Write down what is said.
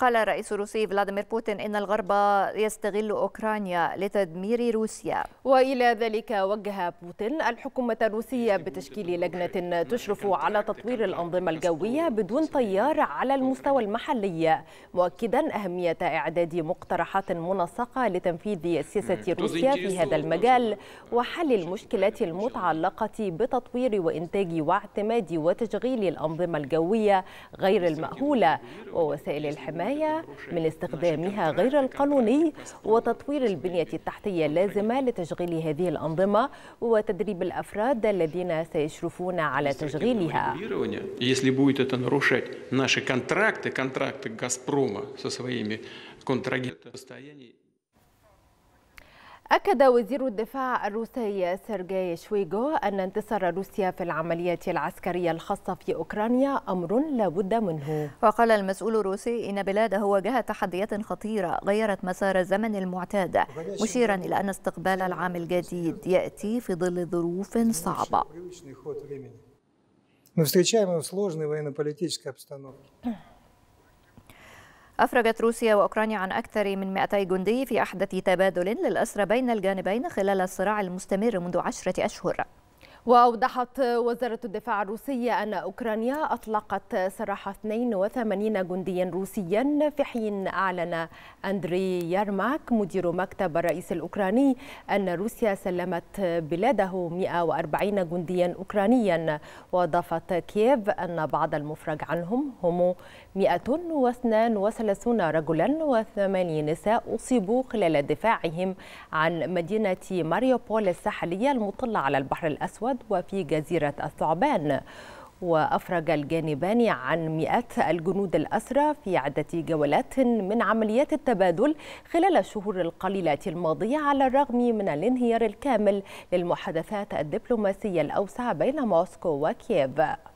قال الرئيس الروسي فلاديمير بوتين إن الغرب يستغل أوكرانيا لتدمير روسيا وإلى ذلك وجه بوتين الحكومة الروسية بتشكيل لجنة تشرف على تطوير الأنظمة الجوية بدون طيار على المستوى المحلي مؤكدا أهمية إعداد مقترحات منسقة لتنفيذ سياسة روسيا في هذا المجال وحل المشكلات المتعلقة بتطوير وإنتاج واعتماد وتشغيل الأنظمة الجوية غير المأهولة ووسائل الحماية الحماية من استخدامها غير القانوني وتطوير البنية التحتية اللازمة لتشغيل هذه الأنظمة وتدريب الأفراد الذين سيشرفون على تشغيلها контракты «Газпрома» со своими контрагентами, أكد وزير الدفاع الروسي سيرجي شويغو أن انتصار روسيا في العملية العسكرية الخاصة في أوكرانيا أمر لا بد منه وقال المسؤول الروسي إن بلاده واجهت تحديات خطيرة غيرت مسار الزمن المعتاد مشيرا إلى أن استقبال العام الجديد يأتي في ظل ظروف صعبة Мы أفرجت روسيا وأوكرانيا عن أكثر من 200 جندي في أحدث تبادل للأسرى بين الجانبين خلال الصراع المستمر منذ عشرة أشهر وأوضحت وزارة الدفاع الروسية أن أوكرانيا أطلقت سراح 82 جنديا روسيا في حين أعلن أندري يارماك مدير مكتب الرئيس الأوكراني أن روسيا سلمت بلاده 140 جنديا أوكرانيا وأضافت كييف أن بعض المفرج عنهم هم 132 رجلا و80 نساء أصيبوا خلال دفاعهم عن مدينة ماريوبول الساحلية المطلة على البحر الأسود الأسود وفي جزيرة الثعبان وأفرج الجانبان عن مئات الجنود الأسرى في عدة جولات من عمليات التبادل خلال الشهور القليلة الماضية على الرغم من الانهيار الكامل للمحادثات الدبلوماسية الأوسع بين موسكو وكييف